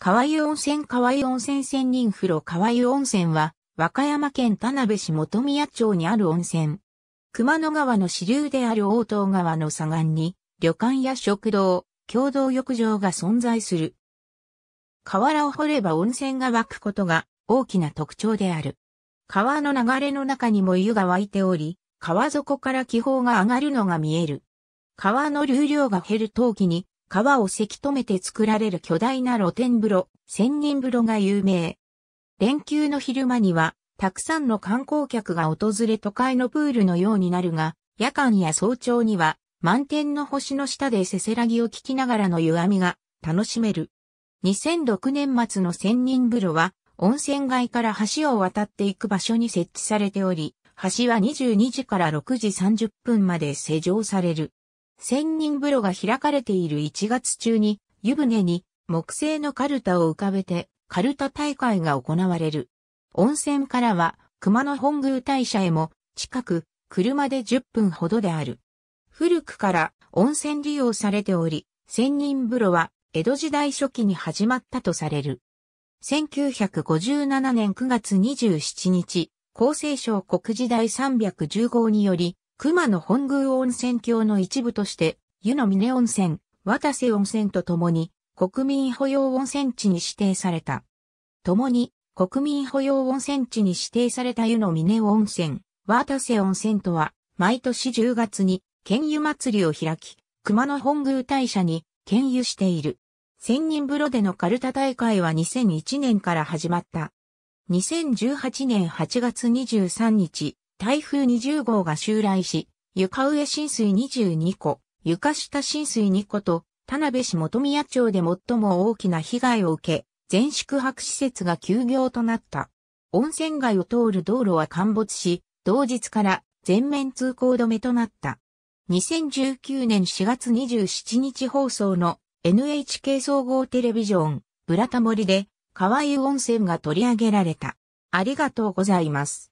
川湯温泉川湯温泉仙人風呂川湯温泉は、和歌山県田辺市本宮町にある温泉。熊野川の支流である大東川の左岸に、旅館や食堂、共同浴場が存在する。河原を掘れば温泉が湧くことが大きな特徴である。川の流れの中にも湯が湧いており、川底から気泡が上がるのが見える。川の流量が減る冬季に川をせき止めて作られる巨大な露天風呂、仙人風呂が有名。連休の昼間には、たくさんの観光客が訪れ都会のプールのようになるが、夜間や早朝には、満天の星の下でせせらぎを聞きながらの湯あみが楽しめる。2006年末の仙人風呂は、温泉街から橋を渡っていく場所に設置されており、橋は22時から6時30分まで施錠される。千人風呂が開かれている1月中に、湯船に木製のカルタを浮かべて、カルタ大会が行われる。温泉からは、熊野本宮大社へも、近く、車で10分ほどである。古くから温泉利用されており、千人風呂は江戸時代初期に始まったとされる。1957年9月27日、厚生省国時代310号により、熊野本宮温泉郷の一部として、湯の峰温泉、渡瀬温泉とともに、国民保養温泉地に指定された。共に、国民保養温泉地に指定された湯の峰温泉、渡瀬温泉とは、毎年10月に、県湯祭りを開き、熊野本宮大社に、県湯している。千人風呂でのカルタ大会は2001年から始まった。2018年8月23日、台風20号が襲来し、床上浸水22個、床下浸水2個と、田辺市元宮町で最も大きな被害を受け、全宿泊施設が休業となった。温泉街を通る道路は陥没し、同日から全面通行止めとなった。2019年4月27日放送の NHK 総合テレビジョン、ブラタモリで、川湯温泉が取り上げられた。ありがとうございます。